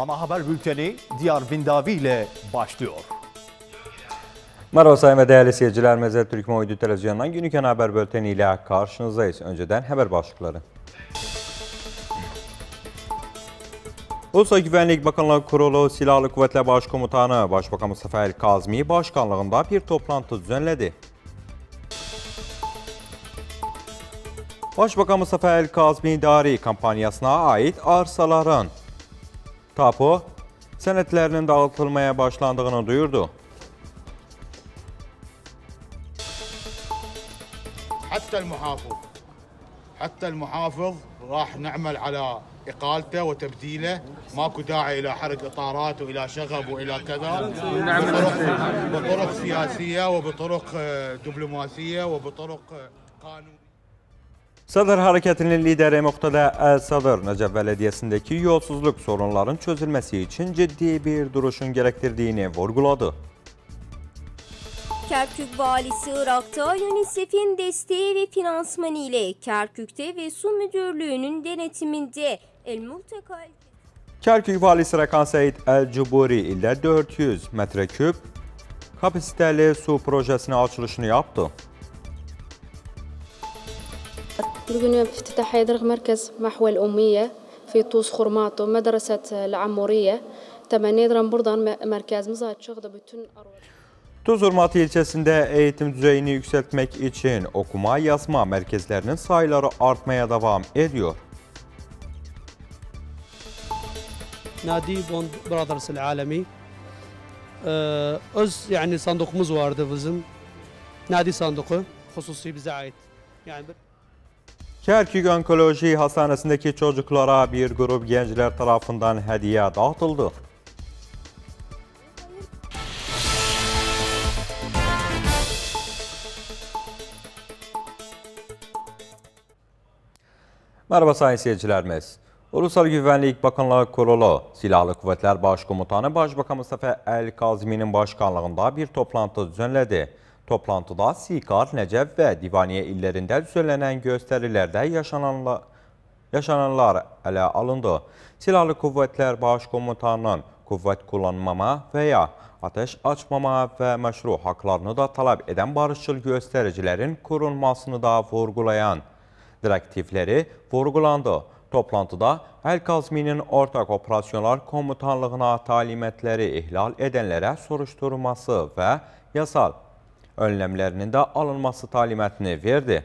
Ana haber bülteni Diyar Bindavi ile başlıyor. Merhaba sayın ve değerli seyirciler. Mezel Türk Uydu Televizyonu'ndan günlük ana haber bülteni ile karşınızdayız. Önceden haber başlıkları. Ulusal Güvenlik Bakanlığı Kurulu Silahlı Kuvvetler Başkomutanı Başbakan Mustafa El Kazmi başkanlığında bir toplantı düzenledi. Başbakan Mustafa El Kazmi idari kampanyasına ait arsaların Tapu, sənədlərinin dağıtılmaya başlandığını duyurdu. Hətta المحافظ hətta المحافظ راح نعمل على اقالته وتبديله ماكو داعي الى حرق اطارات والى شغب والى كذا بطرق, بطرق سياسيه وبطرق آه، دبلوماسيه وبطرق آه، قانون Sadır hareketinin lideri Muqtada Əl-Sadır Nəcəb bələdiyyəsindəki yolsuzluq sorunların çözülməsi üçün ciddi bir duruşun gerektirdiğini vurguladı. Kerkük valisi Irak'ta UNICEF'in desteği ve finansmanı ile Kerkük'te ve Su Müdürlüğü'nün denetiminde El Multekal... Kerkük valisi Rakan Said El-Cuburi ile 400 metreküp kapasiteli su projesinin açılışını yaptı. لقينا في افتتاحية درغ مركز محوى الأمية في طوس خرماطو مدرسة العمورية temenni buradan merkezimize açık da bütün Tuzurmat ilçesinde eğitim düzeyini yükseltmek için okuma yazma merkezlerinin sayıları artmaya devam ediyor. Nadi Bond Brothers Alemi ee, öz yani sandıkımız vardı bizim. Nadi sandığı hususi bize ait. Yani bir... Kerkük Onkoloji Hastanesi'ndeki çocuklara bir grup gençler tarafından hediye dağıtıldı. Merhaba sayın seyircilerimiz. Ulusal Güvenlik Bakanlığı Kurulu Silahlı Kuvvetler Başkomutanı Başbakan Mustafa El Kazimi'nin başkanlığında bir toplantı düzenledi. Toplantıda Sikar, Necef ve Divaniye illerinde düzenlenen gösterilerde yaşananlar, yaşananlar ələ alındı. Silahlı kuvvetler Baş kuvvet kullanmama veya ateş açmama ve meşru haklarını da talep eden barışçıl göstericilerin korunmasını da vurgulayan direktifleri vurgulandı. Toplantıda El Kazmi'nin Ortak Operasyonlar Komutanlığına talimetleri ihlal edenlere soruşturması ve yasal önlemlərinin də alınması talimatını verdi.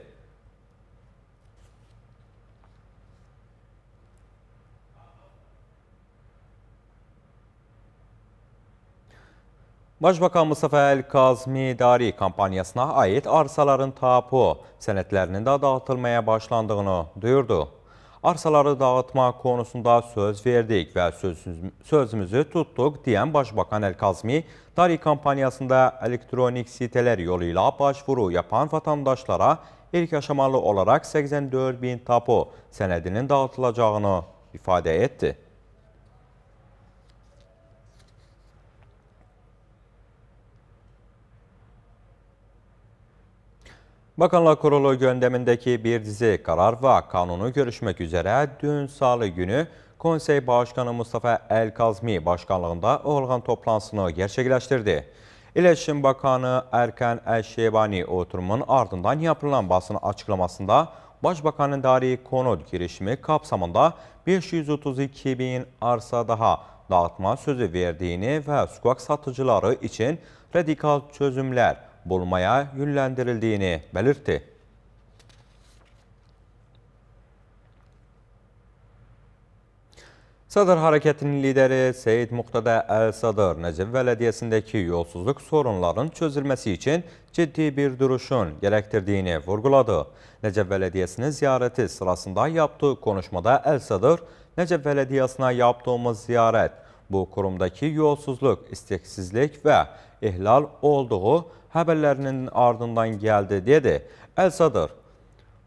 Başbakan Mustafa El-Kazmi Dari kampanyasına ait arsaların tapu senetlerinin də dağıtılmaya başlandığını duyurdu. arsaları dağıtmaq konusunda söz verdik və sözümüz, sözümüzü tutduq deyən Başbakan Əlkazmi, Dari kampaniyasında elektronik sitələr yolu ilə başvuru yapan vətəndaşlara ilk aşamalı olaraq 84 bin tapu sənədinin dağıtılacağını ifadə etdi. Bakanlık Kurulu gündemindeki bir dizi karar ve kanunu görüşmek üzere dün salı günü Konsey Başkanı Mustafa El Kazmi başkanlığında olğan toplantısını gerçekleştirdi. İletişim Bakanı Erken Eşşebani oturumun ardından yapılan basın açıklamasında Başbakanın dari konut girişimi kapsamında 532 bin arsa daha dağıtma sözü verdiğini ve sokak satıcıları için radikal çözümler bulmaya yönlendirildiğini belirtti. Sadır Hareketi'nin lideri Seyit Muqtada El Sadır, Necip Belediyesi'ndeki yolsuzluk sorunların çözülmesi için ciddi bir duruşun gerektirdiğini vurguladı. Necip Belediyesi'nin ziyareti sırasında yaptığı konuşmada El Sadır, Necip Belediyesi'ne yaptığımız ziyaret bu kurumdaki yolsuzluk, isteksizlik və ihlal olduğu haberlerinin ardından gəldi, dedi. Əl-Sadır,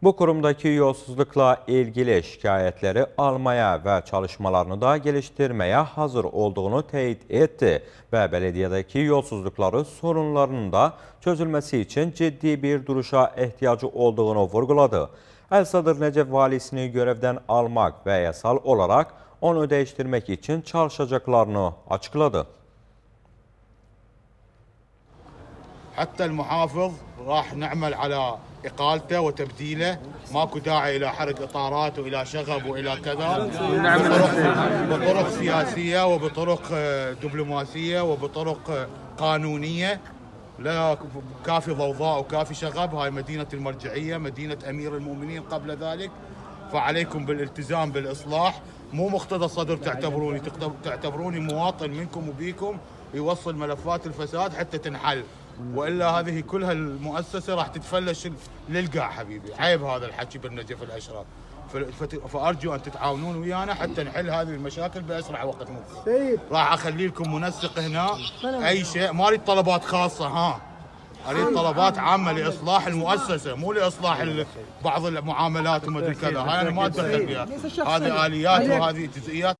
bu kurumdaki yolsuzlukla ilgili şikayetleri almaya və çalışmalarını da geliştirmeye hazır olduğunu teyit etdi və belediyedeki yolsuzlukları sorunlarının da çözülmesi için ciddi bir duruşa ihtiyacı olduğunu vurguladı. Əl-Sadır Nəcəb valisini görevden almak və yasal olarak onu değiştirmek için çalışacaklarını açıkladı. حتى المحافظ راح نعمل على اقالته وتبديله ماكو داعي الى حرق اطارات والى شغب والى كذا بطرق, بطرق سياسيه وبطرق دبلوماسيه وبطرق قانونيه لا كافي ضوضاء وكافي شغب هاي مدينه المرجعيه مدينه امير المؤمنين قبل ذلك فعليكم بالالتزام بالاصلاح مو مقتضى الصدر تعتبروني تعتبروني مواطن منكم وبيكم يوصل ملفات الفساد حتى تنحل والا هذه كلها المؤسسه راح تتفلش للقاع حبيبي عيب هذا الحكي بالنجف الاشراف فارجو ان تتعاونون ويانا حتى نحل هذه المشاكل باسرع وقت ممكن. راح اخلي لكم منسق هنا اي شيء ما اريد طلبات خاصه ها اريد طلبات عامه لاصلاح المؤسسه مو لاصلاح بعض المعاملات وما كذا هاي انا ما اتدخل فيها هذه اليات وهذه جزئيات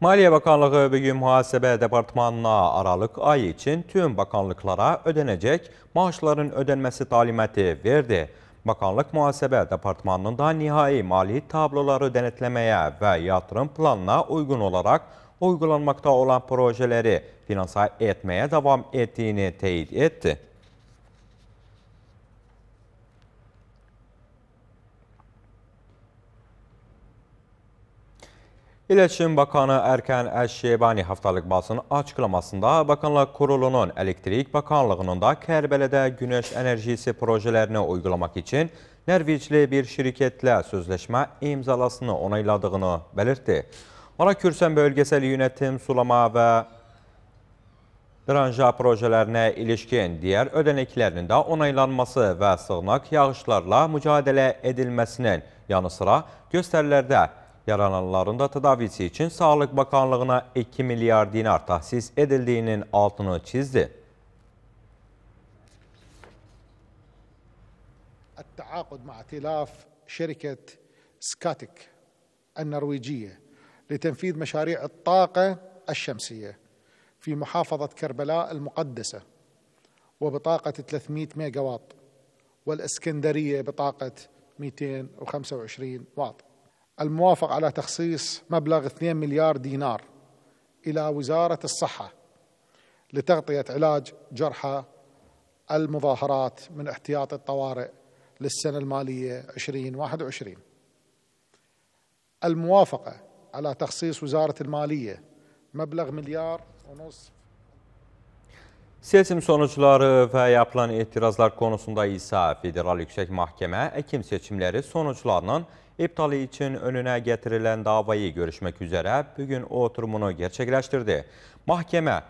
Maliye Bakanlığı bugün muhasebe departmanına Aralık ay için tüm bakanlıklara ödenecek maaşların ödenmesi talimatı verdi. Bakanlık Muhasebe Departmanı'nda nihai mali tabloları denetlemeye ve yatırım planına uygun olarak uygulanmakta olan projeleri finanse etmeye devam ettiğini teyit etti. İletişim Bakanı Erken Eşşebani haftalık basın açıklamasında Bakanlık Kurulu'nun Elektrik Bakanlığı'nın da Kerbele'de güneş enerjisi projelerini uygulamak için Nerviçli bir şirketle sözleşme imzalasını onayladığını belirtti. Marakürsen Bölgesel Yönetim, Sulama ve Dranja projelerine ilişkin diğer ödeneklerinin de onaylanması ve sığınak yağışlarla mücadele edilmesinin yanı sıra gösterilerde yarananların da tedavisi için Sağlık Bakanlığı'na 2 milyar dinar tahsis edildiğinin altını çizdi. التعاقد مع ائتلاف شركة سكاتيك النرويجية لتنفيذ مشاريع الطاقة الشمسية في محافظة كربلاء المقدسة وبطاقة 300 ميجا واط والإسكندرية بطاقة 225 واط الموافق على تخصيص مبلغ 2 مليار دينار إلى وزارة الصحة لتغطية علاج جرحى المظاهرات من احتياط الطوارئ للسنة المالية 2021 الموافقة على تخصيص وزارة المالية مبلغ مليار ونصف Seçim sonuçları və yapılan etirazlar konusunda isə Federal Yüksək Mahkəmə Ekim seçimleri sonuçlarının iptali için önüne getirilen davayı görüşmek üzere bugün oturumunu gerçekleştirdi. Mahkeme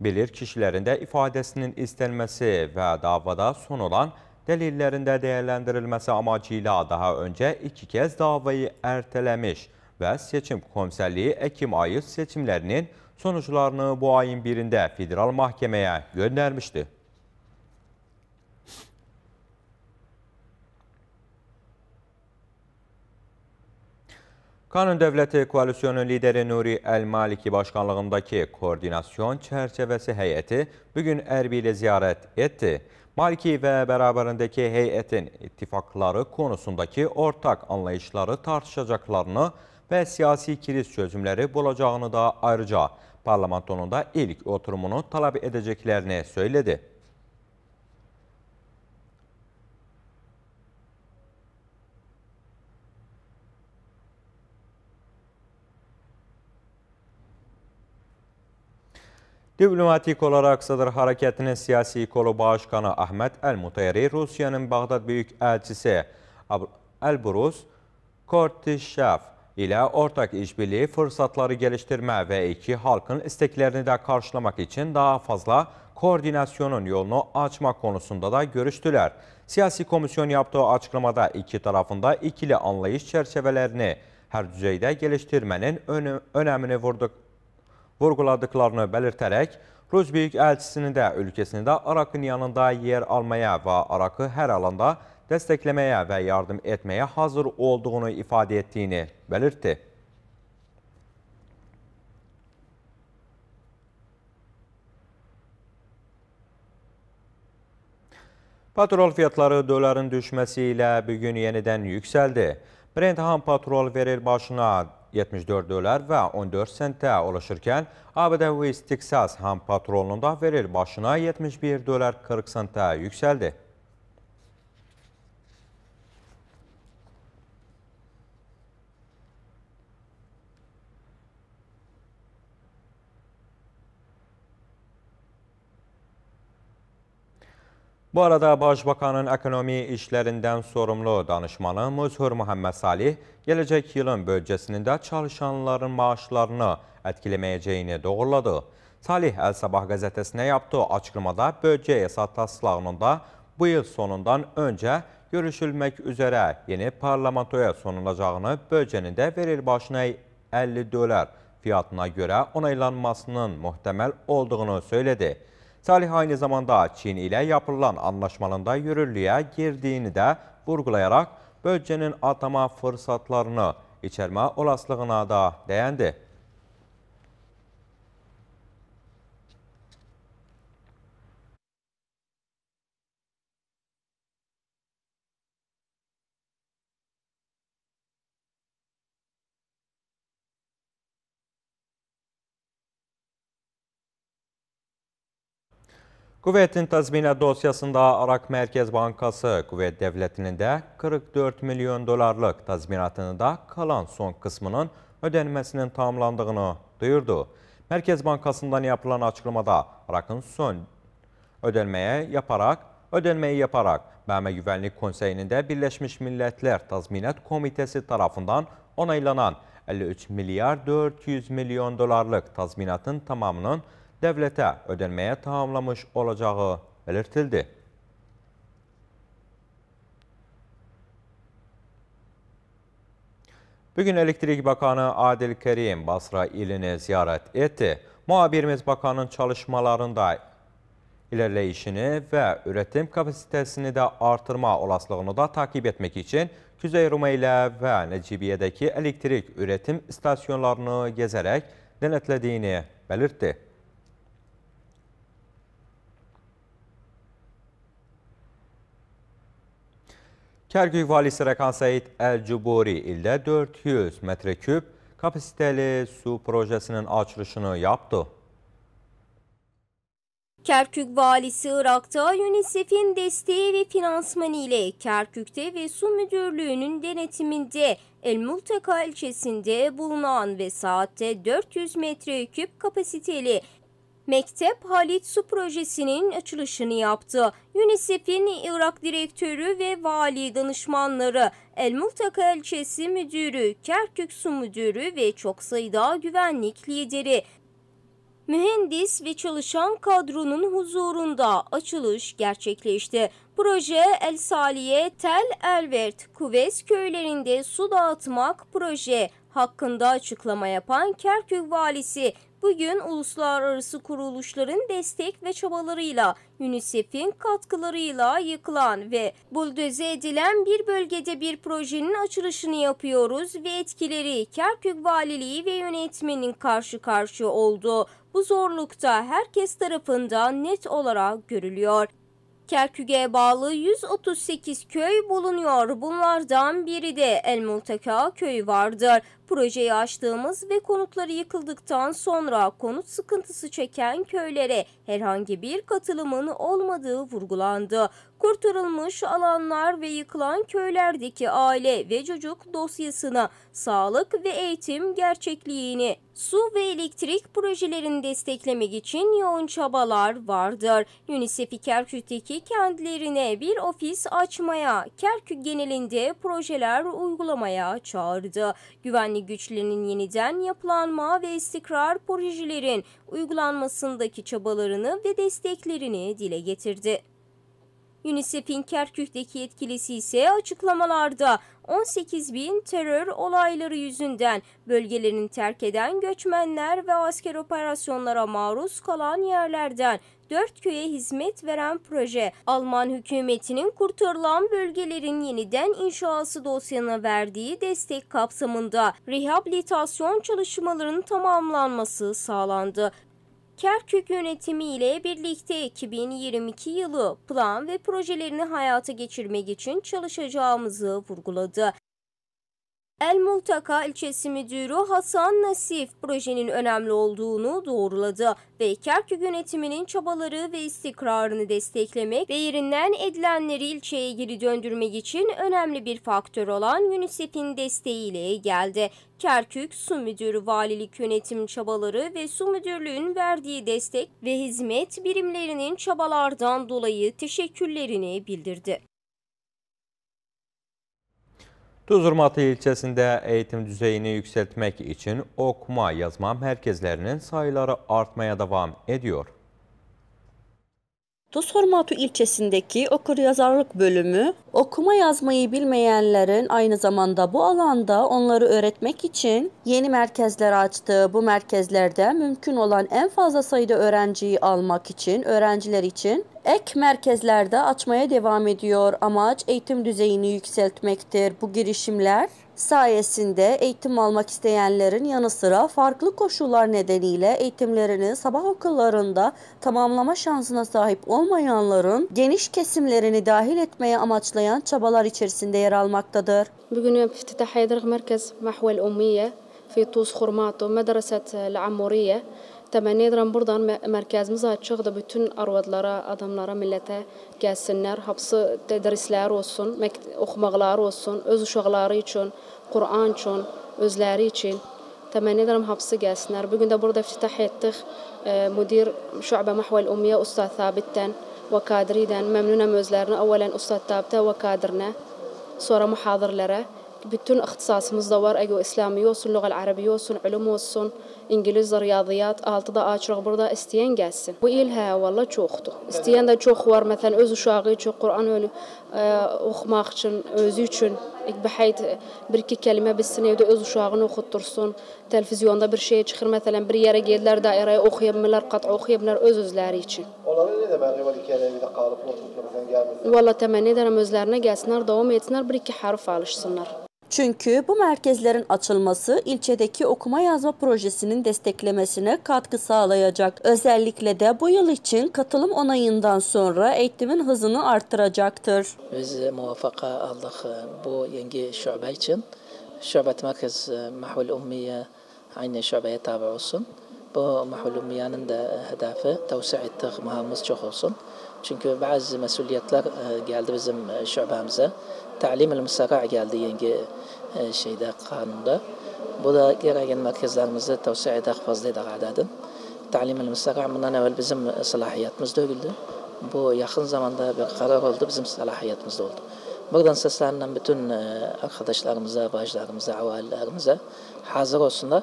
bilir kişilerin kişilerinde ifadesinin istenmesi ve davada sunulan delillerinde değerlendirilmesi amacıyla daha önce iki kez davayı ertelemiş. və Seçim Komissarliyi Əkim ayı seçimlərinin sonuçlarını bu ayın birində federal məhkəməyə göndərmişdi. Kanun Dövləti Koalisyonu lideri Nuri Əl-Maliki başqanlığındakı koordinasyon çərçevəsi heyəti bugün Ərbi ilə ziyarət etdi. Maliki və bərabərindəki heyətin ittifaqları konusundakı ortaq anlayışları tartışacaqlarını bildirdi. ve siyasi kriz çözümleri bulacağını da ayrıca parlamentonun da ilk oturumunu talep edeceklerini söyledi. Diplomatik olarak Sınır Hareketi'nin siyasi kolu başkanı Ahmet El Mutayri, Rusya'nın Bağdat elçisi Elburuz Kortişev ile ortak işbirliği fırsatları geliştirme ve iki halkın isteklerini de karşılamak için daha fazla koordinasyonun yolunu açma konusunda da görüştüler. Siyasi komisyon yaptığı açıklamada iki tarafında ikili anlayış çerçevelerini her düzeyde geliştirmenin önemini vurduk, vurguladıklarını belirterek Rus Büyükelçisi'nin de ülkesinde Irak'ın yanında yer almaya ve Arak'ı her alanda desteklemeye ve yardım etmeye hazır olduğunu ifade ettiğini belirtti. Patrol fiyatları doların düşmesiyle bugün yeniden yükseldi. Brent ham patrol verir başına 74 dolar ve 14 sente ulaşırken, ABD West Texas ham patrolunda verir başına 71 dolar 40 sente yükseldi. Bu arada Başbakanın ekonomi işlərindən sorumlu danışmanı Müzhür Məhəmməd Salih gələcək ilin bölgəsində çalışanların maaşlarını etkiləməyəcəyini doğruladı. Salih Əl-Sabah qəzətəsinə yaptığı açıqlamada bölgə hesab taslağının da bu il sonundan öncə görüşülmək üzərə yeni parlamentoya sonulacağını bölgənin də verir başına 50 dolar fiyatına görə onaylanmasının muhtəməl olduğunu söylədi. Salih aynı zamanda Çin ilə yapılan anlaşmalında yürürlüyə girdiyini də vurgulayaraq bölgənin atama fırsatlarını içərmə olasılığına da dəyəndi. Kuvvetin tazminat dosyasında Arak Merkez Bankası Kuvvet Devleti'nin de 44 milyon dolarlık tazminatını da kalan son kısmının ödenmesinin tamamlandığını duyurdu. Merkez Bankası'ndan yapılan açıklamada Arak'ın son ödenmeye yaparak ödenmeyi yaparak BM Güvenlik Konseyi'nin de Birleşmiş Milletler Tazminat Komitesi tarafından onaylanan 53 milyar 400 milyon dolarlık tazminatın tamamının devlete ödenmeye tamamlamış olacağı belirtildi. Bugün Elektrik Bakanı Adil Kerim Basra ilini ziyaret etti. Muhabirimiz bakanın çalışmalarında ilerleyişini ve üretim kapasitesini de artırma olasılığını da takip etmek için Kuzey Rumeyla ve Necibiye'deki elektrik üretim istasyonlarını gezerek denetlediğini belirtti. Kərkük valisi Rəkan Səid Əl-Cuburi ildə 400 metreküp kapasiteli su projesinin açılışını yaptı. Kerkük valisi Irak'ta UNICEF'in desteği ve finansmanı ile Kerkük'te ve Su Müdürlüğü'nün denetiminde El Multeka ilçesinde bulunan ve saatte 400 metreküp kapasiteli Mektep Halit Su Projesi'nin açılışını yaptı. UNICEF'in Irak Direktörü ve Vali Danışmanları, El Multaka İlçesi Müdürü, Kerkük Su Müdürü ve çok sayıda güvenlik lideri mühendis ve çalışan kadronun huzurunda açılış gerçekleşti. Proje El Saliye, Tel Elvert, Kuves köylerinde su dağıtmak proje hakkında açıklama yapan Kerkük valisi Bugün uluslararası kuruluşların destek ve çabalarıyla, UNICEF'in katkılarıyla yıkılan ve buldoze edilen bir bölgede bir projenin açılışını yapıyoruz ve etkileri Kerkük Valiliği ve yönetmenin karşı karşıya oldu. Bu zorlukta herkes tarafından net olarak görülüyor. Kerkük'e bağlı 138 köy bulunuyor. Bunlardan biri de El Multaka köyü vardır. Projeyi açtığımız ve konutları yıkıldıktan sonra konut sıkıntısı çeken köylere herhangi bir katılımın olmadığı vurgulandı. Kurtarılmış alanlar ve yıkılan köylerdeki aile ve çocuk dosyasına sağlık ve eğitim gerçekliğini su ve elektrik projelerini desteklemek için yoğun çabalar vardır. UNICEF'i Kerkük'teki kendilerine bir ofis açmaya, Kerkük genelinde projeler uygulamaya çağırdı. Güven güvenli güçlerinin yeniden yapılanma ve istikrar projelerin uygulanmasındaki çabalarını ve desteklerini dile getirdi. UNICEF'in Kerkük'teki yetkilisi ise açıklamalarda 18 bin terör olayları yüzünden bölgelerini terk eden göçmenler ve asker operasyonlara maruz kalan yerlerden dört köye hizmet veren proje Alman hükümetinin kurtarılan bölgelerin yeniden inşası dosyana verdiği destek kapsamında rehabilitasyon çalışmalarının tamamlanması sağlandı. Kerkük yönetimi ile birlikte 2022 yılı plan ve projelerini hayata geçirmek için çalışacağımızı vurguladı. El Multaka ilçesi müdürü Hasan Nasif projenin önemli olduğunu doğruladı ve Kerkük yönetiminin çabaları ve istikrarını desteklemek ve yerinden edilenleri ilçeye geri döndürmek için önemli bir faktör olan UNICEF'in desteğiyle geldi. Kerkük Su Müdürü Valilik Yönetim Çabaları ve Su Müdürlüğü'nün verdiği destek ve hizmet birimlerinin çabalardan dolayı teşekkürlerini bildirdi. Tuzurmatı ilçesinde eğitim düzeyini yükseltmek için okuma yazma merkezlerinin sayıları artmaya devam ediyor. Dosormatu ilçesindeki okuryazarlık bölümü, okuma yazmayı bilmeyenlerin aynı zamanda bu alanda onları öğretmek için yeni merkezler açtı. Bu merkezlerde mümkün olan en fazla sayıda öğrenciyi almak için, öğrenciler için ek merkezlerde açmaya devam ediyor. Amaç eğitim düzeyini yükseltmektir. Bu girişimler sayesinde eğitim almak isteyenlerin yanı sıra farklı koşullar nedeniyle eğitimlerini sabah okullarında tamamlama şansına sahip olmayanların geniş kesimlerini dahil etmeye amaçlayan çabalar içerisinde yer almaktadır. Bugün افتتاح merkez مركز محو الأمية في طوس خرماطو مدرسة العمورية Temennidirəm buradan mərkəzimiz açıqdır. Bütün arvadlara, adamlara, millətə gəlsinlər. Hapsı tədrislər olsun, oxumaqları olsun, öz uşaqları üçün Qur'an üçün, özləri üçün təmənni edirəm hapsı gəlsinlər. Bugün də burada iftitah etdik. Müdir Şuəbə Məhvəl Ümmiyyə Ustad Thabitdən və Kadridən. Məmnunəm özlərini, Əvvələn Ustad Thabitə və Kadrinə. Sonra mühazirlərə. bütün ixtisasımız da var. Əqo-İslami olsun, lüğəl ərəbi olsun, ölüm olsun, İngilizcə, riyaziyyat, 6-da açırıq burada istəyən gəlsin. Bu il hə, valla çoxdur. İstəyən də çox var, məsələn, öz uşağı üçün, Quran öyle, ə, oxumaq üçün, özü üçün, bəhəyt bir-iki kəlimə bilsin, evdə öz uşağını oxutdursun, televizyonda bir şey çıxır, məsələn, bir yerə gedirlər, dairəyə oxuya bilmirlər, qat oxuya bilmirlər öz özləri üçün. Onlara nə demək var, iki yerə qalıb, məsələn, gəlmirlər? Valla təmənni edərəm, özlərinə gəlsinlər, davam etsinlər, bir-iki hərf alışsınlar. Çünkü bu merkezlerin açılması ilçedeki okuma yazma projesinin desteklemesine katkı sağlayacak. Özellikle de bu yıl için katılım onayından sonra eğitimin hızını arttıracaktır. Biz e, muvaffaka aldık e, bu yeni şube için. Şube merkez mahul ummiye aynı şubeye tabi olsun. Bu mahul ummiyenin de hedefi tevsi ettik, mahamız çok olsun. Çünkü bazı mesuliyetler e, geldi bizim şubemize ta'lim al geldi yenge e, şeyda kanunda bu da gereken merkezlerimizi tavsiye eder fazla eder adadın. Ta'lim al bundan evvel bizim salahiyatımız döküldü. Bu yakın zamanda bir karar oldu, bizim salahiyatımız oldu. Buradan seslenen bütün e, arkadaşlarımıza, bacılarımıza, avalilerimize hazır olsunlar.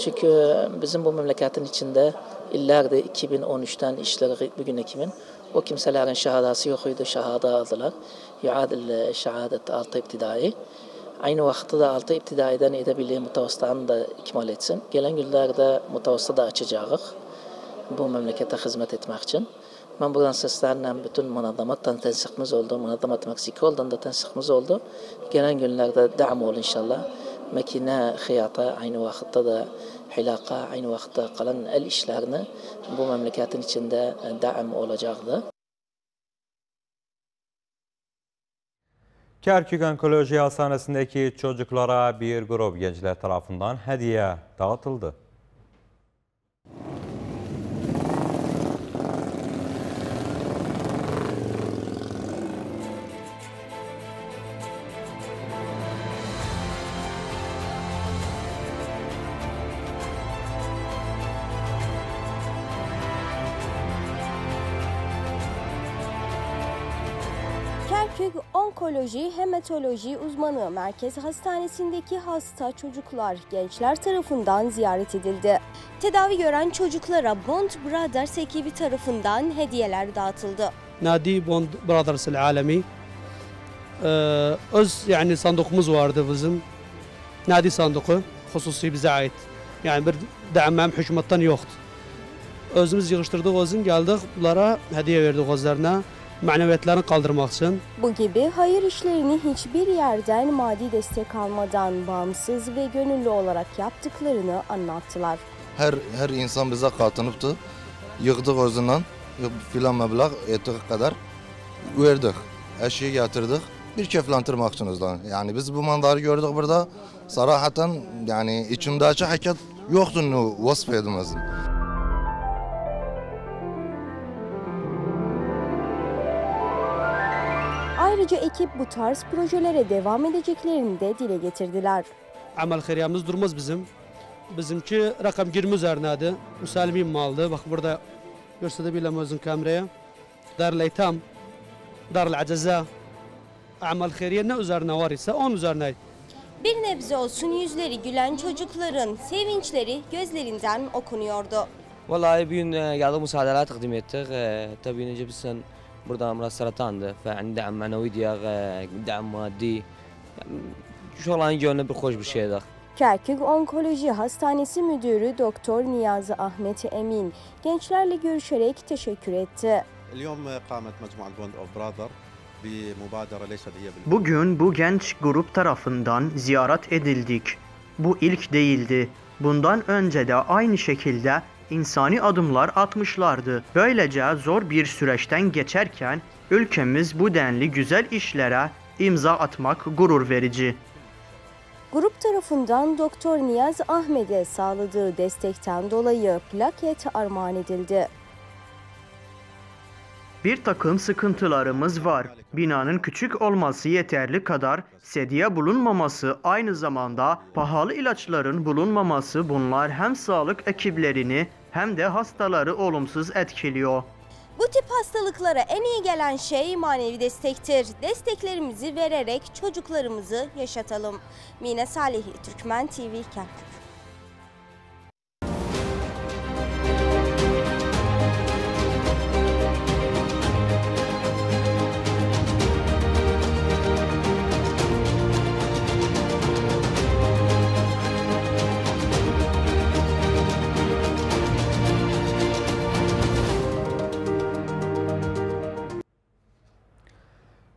Çünkü bizim bu memleketin içinde illerde 2013'ten işleri bugüne kimin o kimselerin şahadası yok idi, şahada aldılar. يعادل e, şehadet 6 iptidai. Aynı vaxtda de 6 ibtidayidən edə bildiyi mütəvəssitəni ikmal etsin. Gələn günlərdə mütəvəssitə də açacağıq bu memlekete hizmet etmək üçün. Mən buradan sizlərlə bütün münazamadan tənsiqimiz oldu. Münazamat oldan da tənsiqimiz oldu. Gələn günlərdə dəam ol inşallah. Məkina xiyata aynı vaxtda de hilaqa aynı vaxtda qalan əl işlərini bu məmləkətin içində dəam olacaqdır. Kerkük Onkoloji Hastanesi'ndeki çocuklara bir grup gençler tarafından hediye dağıtıldı. Türk Onkoloji Hematoloji Uzmanı Merkez Hastanesi'ndeki hasta çocuklar gençler tarafından ziyaret edildi. Tedavi gören çocuklara Bond Brothers ekibi tarafından hediyeler dağıtıldı. Nadi Bond Brothers alemi ee, öz yani sandıkımız vardı bizim. Nadi sandığı hususi bize ait. Yani bir dağmam hükümetten yoktu. Özümüz yığıştırdık, özün geldik, bunlara hediye verdik özlerine mənəviyyatlarını qaldırmaq için. Bu gibi hayır işlerini hiçbir yerden maddi destek almadan bağımsız ve gönüllü olarak yaptıklarını anlattılar. Her her insan bize katınıptı. Yığdık özünden filan meblağ ettik kadar verdik. Eşiği getirdik. Bir keflentirmek için özden. Yani biz bu mandarı gördük burada. Sarahaten yani içimde açı hakikat yoktu vasf edemezdim. Ayrıca ekip bu tarz projelere devam edeceklerini de dile getirdiler. Amel xeriyemiz durmaz bizim. Bizimki rakam 20 üzerineydi. Müselmin maldı. Bak burada gösterebilirim özün kameraya. Darül Eytam, Darül Aceza, Amel xeriye ne üzerine var ise 10 üzerineydi. Bir nebze olsun yüzleri gülen çocukların sevinçleri gözlerinden okunuyordu. Vallahi bir gün e, geldik müsaadeler takdim ettik. E, tabii Necip Sen burada أمراض سرطان فعن دعم معنوي دياغ دعم مادي إن شاء الله نجي بالخوش بالشيء ده Kerkük Onkoloji Hastanesi Müdürü Doktor Niyazi Ahmet Emin gençlerle görüşerek teşekkür etti. Bugün bu genç grup tarafından ziyaret edildik. Bu ilk değildi. Bundan önce de aynı şekilde insani adımlar atmışlardı. Böylece zor bir süreçten geçerken ülkemiz bu denli güzel işlere imza atmak gurur verici. Grup tarafından Doktor Niyaz Ahmet'e sağladığı destekten dolayı plaket armağan edildi. Bir takım sıkıntılarımız var. Binanın küçük olması yeterli kadar sedye bulunmaması aynı zamanda pahalı ilaçların bulunmaması bunlar hem sağlık ekiplerini hem de hastaları olumsuz etkiliyor. Bu tip hastalıklara en iyi gelen şey manevi destektir. Desteklerimizi vererek çocuklarımızı yaşatalım. Mine Salih, Türkmen TV Kerkük.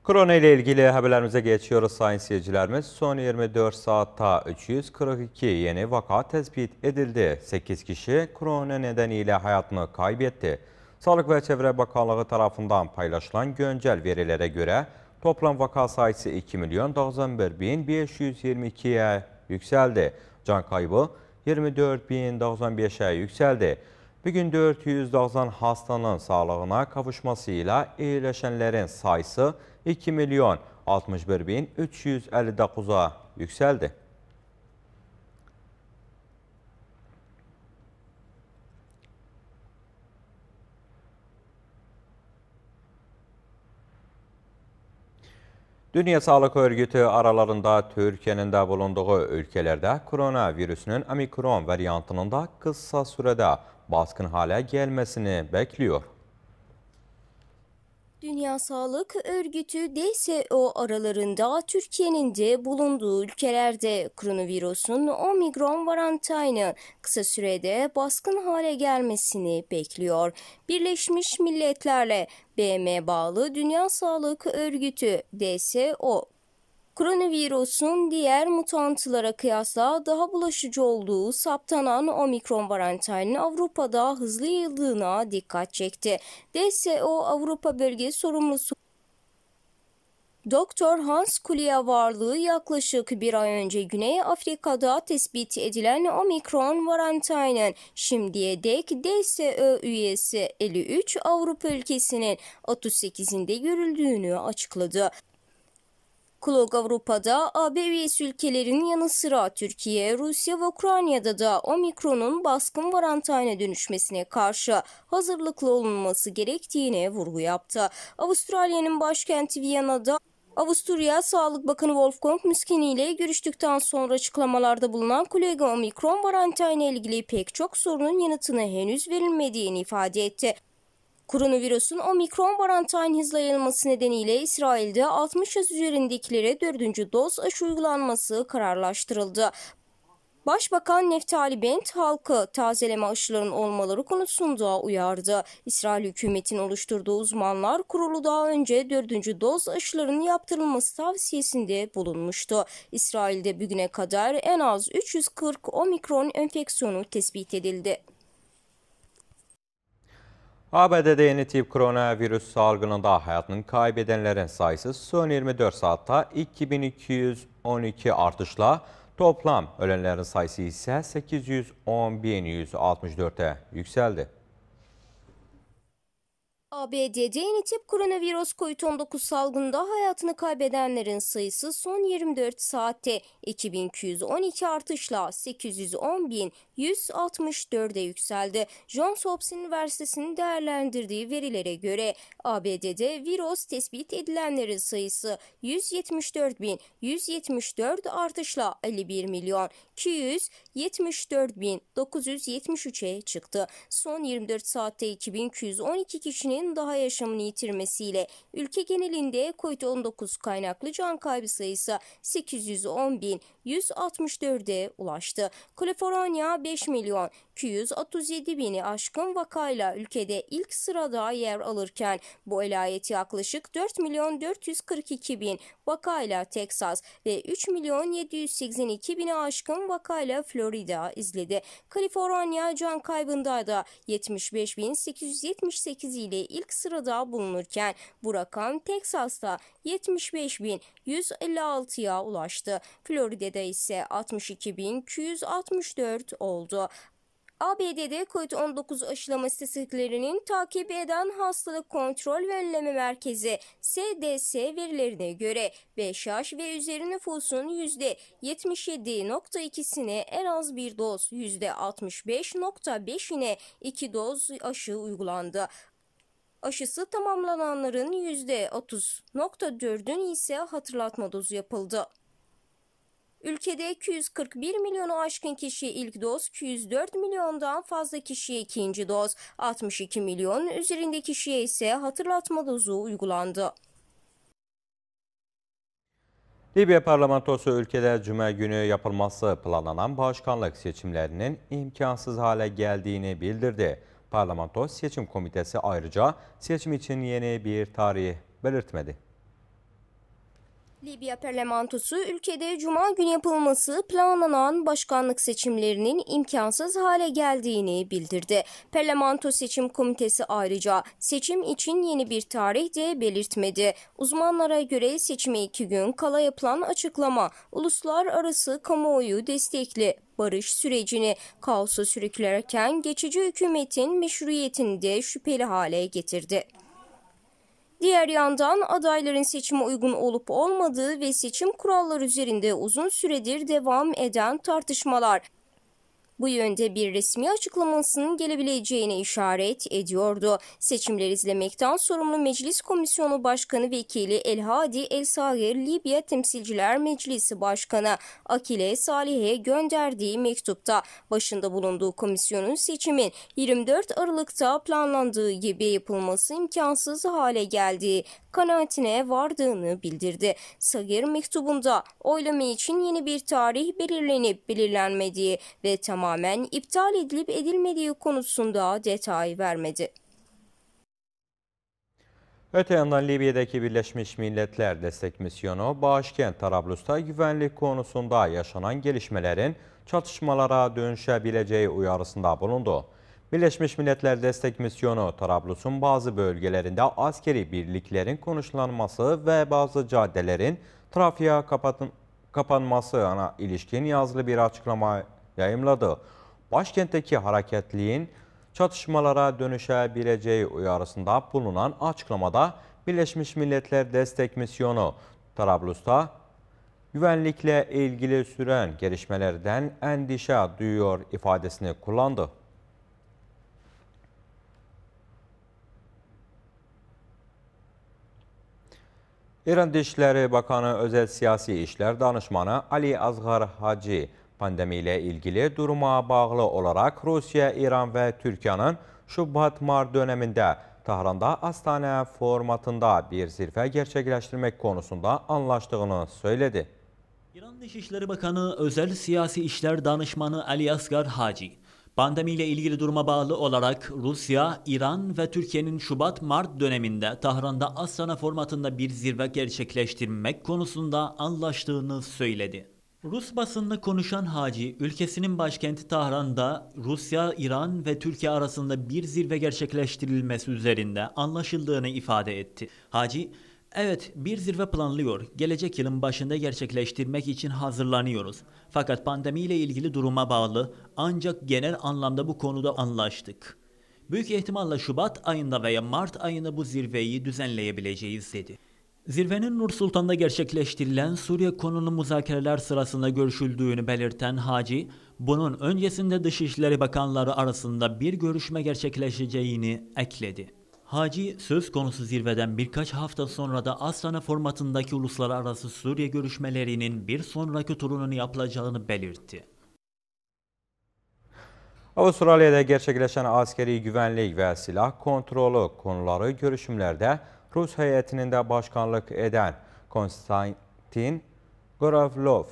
Korona ile ilgili haberlerimize geçiyoruz sayın seyircilerimiz. Son 24 saatta 342 yeni vaka tespit edildi. 8 kişi korona nedeniyle hayatını kaybetti. Sağlık ve Çevre Bakanlığı tarafından paylaşılan güncel verilere göre toplam vaka sayısı 2 milyon 91.522'ye yükseldi. Can kaybı 24.095'e yükseldi. Bugün 490 hastanın sağlığına kavuşmasıyla iyileşenlerin sayısı 2 milyon 61 bin 359'a yükseldi. Dünya Sağlık Örgütü aralarında Türkiye'nin de bulunduğu ülkelerde koronavirüsünün omikron variantının da qısa sürədə baskın hale gelmesini bekliyor. Dünya Sağlık Örgütü DSO aralarında Türkiye'nin de bulunduğu ülkelerde koronavirüsün omikron varantayını kısa sürede baskın hale gelmesini bekliyor. Birleşmiş Milletler'le BM bağlı Dünya Sağlık Örgütü DSO Koronavirüsün diğer mutantlara kıyasla daha bulaşıcı olduğu saptanan omikron varyantının Avrupa'da hızlı yayıldığına dikkat çekti. DSO Avrupa Bölge Sorumlusu Doktor Hans Kulya varlığı yaklaşık bir ay önce Güney Afrika'da tespit edilen omikron varyantının şimdiye dek DSÖ üyesi 53 Avrupa ülkesinin 38'inde görüldüğünü açıkladı. Klog Avrupa'da AB üyesi ülkelerin yanı sıra Türkiye, Rusya ve Ukrayna'da da omikronun baskın varantayına dönüşmesine karşı hazırlıklı olunması gerektiğine vurgu yaptı. Avustralya'nın başkenti Viyana'da Avusturya Sağlık Bakanı Wolfgang Müskini ile görüştükten sonra açıklamalarda bulunan kolega omikron varantayla ilgili pek çok sorunun yanıtını henüz verilmediğini ifade etti. Koronavirüsün omikron varantayn hızla yayılması nedeniyle İsrail'de 60 yaş üzerindekilere 4. doz aşı uygulanması kararlaştırıldı. Başbakan Neftali Bent halkı tazeleme aşılarının olmaları konusunda uyardı. İsrail hükümetinin oluşturduğu uzmanlar kurulu daha önce dördüncü doz aşılarının yaptırılması tavsiyesinde bulunmuştu. İsrail'de bugüne kadar en az 340 omikron enfeksiyonu tespit edildi. ABD'de yeni tip koronavirüs salgınında hayatını kaybedenlerin sayısı son 24 saatte 2212 artışla toplam ölenlerin sayısı ise 811.164'e yükseldi. ABD'de yeni tip koronavirüs COVID-19 salgında hayatını kaybedenlerin sayısı son 24 saatte 2212 artışla 810.164'e yükseldi. Johns Hopkins Üniversitesi'nin değerlendirdiği verilere göre ABD'de virüs tespit edilenlerin sayısı 174.174 artışla 51 milyon 274.973'e çıktı. Son 24 saatte 2212 kişinin kişinin daha yaşamını yitirmesiyle ülke genelinde COVID-19 kaynaklı can kaybı sayısı 810.164'e ulaştı. Kaliforniya 5 milyon 237 bini aşkın vakayla ülkede ilk sırada yer alırken bu elayet yaklaşık 4 milyon 442 bin vakayla Teksas ve 3 bini aşkın vakayla Florida izledi. Kaliforniya can kaybında da 75.878 ile ilk sırada bulunurken bu rakam Teksas'ta 75.156'ya ulaştı. Florida'da ise 62.264 oldu. ABD'de COVID-19 aşılama istatistiklerinin takip eden Hastalık Kontrol ve Önleme Merkezi (CDC) verilerine göre 5 yaş ve üzeri nüfusun %77.2'sine en az bir doz, %65.5'ine 2 doz aşı uygulandı. Aşısı tamamlananların %30.4'ün ise hatırlatma dozu yapıldı. Ülkede 241 milyonu aşkın kişi ilk doz, 204 milyondan fazla kişiye ikinci doz, 62 milyon üzerinde kişiye ise hatırlatma dozu uygulandı. Libya parlamentosu ülkede cuma günü yapılması planlanan başkanlık seçimlerinin imkansız hale geldiğini bildirdi. Parlamento Seçim Komitesi ayrıca seçim için yeni bir tarih belirtmedi. Libya parlamentosu ülkede cuma günü yapılması planlanan başkanlık seçimlerinin imkansız hale geldiğini bildirdi. Parlamento Seçim Komitesi ayrıca seçim için yeni bir tarih de belirtmedi. Uzmanlara göre seçime iki gün kala yapılan açıklama uluslararası kamuoyu destekli barış sürecini kaosa sürüklerken geçici hükümetin meşruiyetini de şüpheli hale getirdi. Diğer yandan adayların seçime uygun olup olmadığı ve seçim kuralları üzerinde uzun süredir devam eden tartışmalar bu yönde bir resmi açıklamasının gelebileceğine işaret ediyordu. Seçimleri izlemekten sorumlu Meclis Komisyonu Başkanı Vekili El Hadi El Sahir Libya Temsilciler Meclisi Başkanı Akile Salih'e gönderdiği mektupta başında bulunduğu komisyonun seçimin 24 Aralık'ta planlandığı gibi yapılması imkansız hale geldiği kanaatine vardığını bildirdi. Sagir mektubunda oylama için yeni bir tarih belirlenip belirlenmediği ve tamamen iptal edilip edilmediği konusunda detay vermedi. Öte yandan Libya'daki Birleşmiş Milletler Destek Misyonu, başkent Tarablus'ta güvenlik konusunda yaşanan gelişmelerin çatışmalara dönüşebileceği uyarısında bulundu. Birleşmiş Milletler Destek Misyonu Trablus'un bazı bölgelerinde askeri birliklerin konuşlanması ve bazı caddelerin trafiğe kapanması ana ilişkin yazılı bir açıklama yayımladı. Başkentteki hareketliğin çatışmalara dönüşebileceği uyarısında bulunan açıklamada Birleşmiş Milletler Destek Misyonu Trablus'ta güvenlikle ilgili süren gelişmelerden endişe duyuyor ifadesini kullandı. İran Dişləri Bakanı Özəl Siyasi İşlər Danışmanı Ali Azğar Hacı pandemi ilə ilgili duruma bağlı olaraq Rusiya, İran və Türkiyənin Şubat-Mart dönəmində Tahranda Astana formatında bir zirvə gerçəkləşdirmək konusunda anlaşdığını söylədi. İran Dışişleri Bakanı Özel Siyasi İşler Danışmanı Ali Asgar Haci, ile ilgili duruma bağlı olarak Rusya, İran ve Türkiye'nin Şubat-Mart döneminde Tahran'da Astana formatında bir zirve gerçekleştirmek konusunda anlaştığını söyledi. Rus basınlı konuşan Hacı, ülkesinin başkenti Tahran'da Rusya, İran ve Türkiye arasında bir zirve gerçekleştirilmesi üzerinde anlaşıldığını ifade etti. Hacı, Evet, bir zirve planlıyor. Gelecek yılın başında gerçekleştirmek için hazırlanıyoruz. Fakat pandemiyle ilgili duruma bağlı ancak genel anlamda bu konuda anlaştık. Büyük ihtimalle Şubat ayında veya Mart ayında bu zirveyi düzenleyebileceğiz dedi. Zirvenin Nur Sultan'da gerçekleştirilen Suriye konulu müzakereler sırasında görüşüldüğünü belirten Hacı, bunun öncesinde Dışişleri Bakanları arasında bir görüşme gerçekleşeceğini ekledi. Hacı söz konusu zirveden birkaç hafta sonra da Astana formatındaki uluslararası Suriye görüşmelerinin bir sonraki turunun yapılacağını belirtti. Avustralya'da gerçekleşen askeri güvenlik ve silah kontrolü konuları görüşümlerde Rus heyetinin de başkanlık eden Konstantin Gavrilov,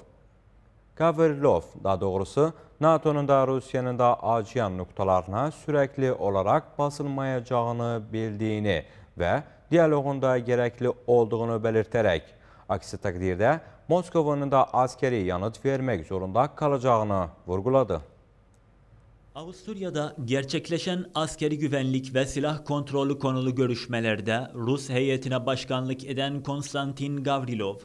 Gavrilov daha doğrusu NATO'nun da Rusiyanın da aciyan noktalarına sürekli olarak basılmayacağını bildiğini ve diyalogunda gerekli olduğunu belirterek, aksi takdirde Moskova'nın da askeri yanıt vermek zorunda kalacağını vurguladı. Avusturya'da gerçekleşen askeri güvenlik ve silah kontrolü konulu görüşmelerde Rus heyetine başkanlık eden Konstantin Gavrilov,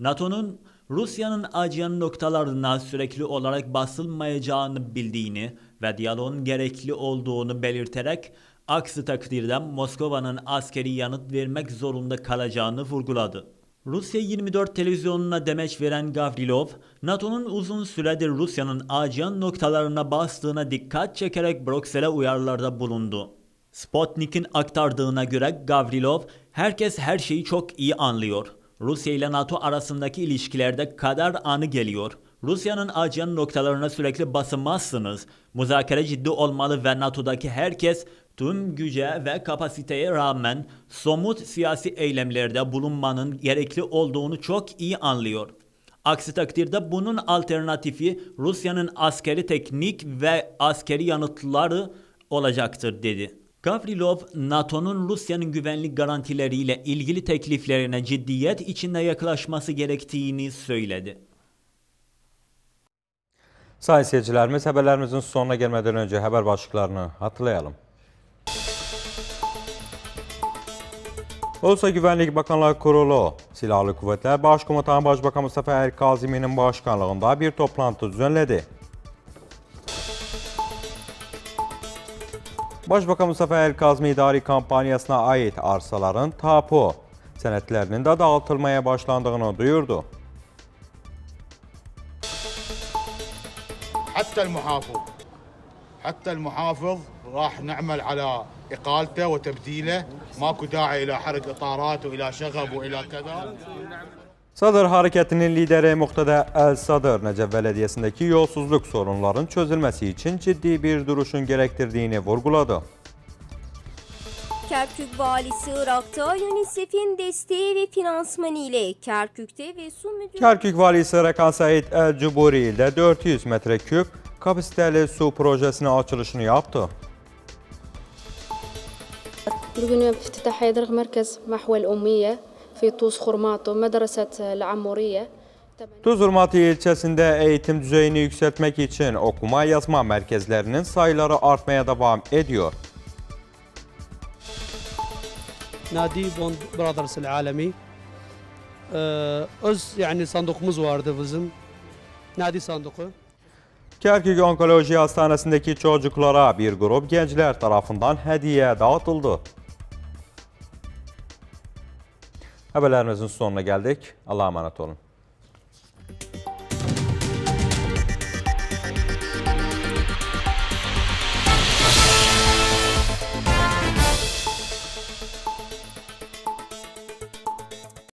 NATO'nun Rusya'nın ASEAN noktalarına sürekli olarak basılmayacağını bildiğini ve diyaloğun gerekli olduğunu belirterek aksi takdirde Moskova'nın askeri yanıt vermek zorunda kalacağını vurguladı. Rusya 24 televizyonuna demeç veren Gavrilov, NATO'nun uzun süredir Rusya'nın ASEAN noktalarına bastığına dikkat çekerek Brüksel'e uyarılarda bulundu. Sputnik'in aktardığına göre Gavrilov, herkes her şeyi çok iyi anlıyor. Rusya ile NATO arasındaki ilişkilerde kadar anı geliyor. Rusya'nın acıyan noktalarına sürekli basınmazsınız. Müzakere ciddi olmalı ve NATO'daki herkes tüm güce ve kapasiteye rağmen somut siyasi eylemlerde bulunmanın gerekli olduğunu çok iyi anlıyor. Aksi takdirde bunun alternatifi Rusya'nın askeri teknik ve askeri yanıtları olacaktır dedi. Gavrilov, NATO'nun Rusya'nın güvenlik garantileriyle ilgili tekliflerine ciddiyet içinde yaklaşması gerektiğini söyledi. Sayın seyircilerimiz, haberlerimizin sonuna gelmeden önce haber başlıklarını hatırlayalım. Ulusal Güvenlik Bakanlar Kurulu, Silahlı Kuvvetler Başkomutanı Başbakan Mustafa Erkazimi'nin başkanlığında bir toplantı düzenledi. Başbakan Mustafa El-Kazmi İdari Kampanyasına ait arsaların tapu senetlerinin de dağıtılmaya başlandığını duyurdu. حتى المحافظ حتى المحافظ راح نعمل على إقالته وتبديله ماكو داعي إلى حرق إطارات وإلى شغب وإلى كذا Sadr hərəkətinin lideri Muqtada Əl-Sadr Nəcəb bələdiyyəsindəki yolsuzluq sorunlarının çözülməsi üçün ciddi bir duruşun gərəkdirdiyini vurguladı. Kerkük valisi Irak'ta UNICEF'in desteği ve finansmanı ile Kerkük'te ve su müdürlüğü... Kerkük valisi Rakan Said El-Cuburi ile 400 metreküp kapasiteli su projesinin açılışını yaptı. Bugün iftitah edilmiş merkez mahvel ummiye Tuz Hurmati ilçesinde eğitim düzeyini yükseltmek için okuma yazma merkezlerinin sayıları artmaya devam ediyor. Nadi Bond Brothers Alami, ee, öz yani sandıkımız vardı bizim. Nadi sandıkı. Kerkük Onkoloji Hastanesi'ndeki çocuklara bir grup gençler tarafından hediye dağıtıldı. Haberlerimizin sonuna geldik. Allah'a emanet olun.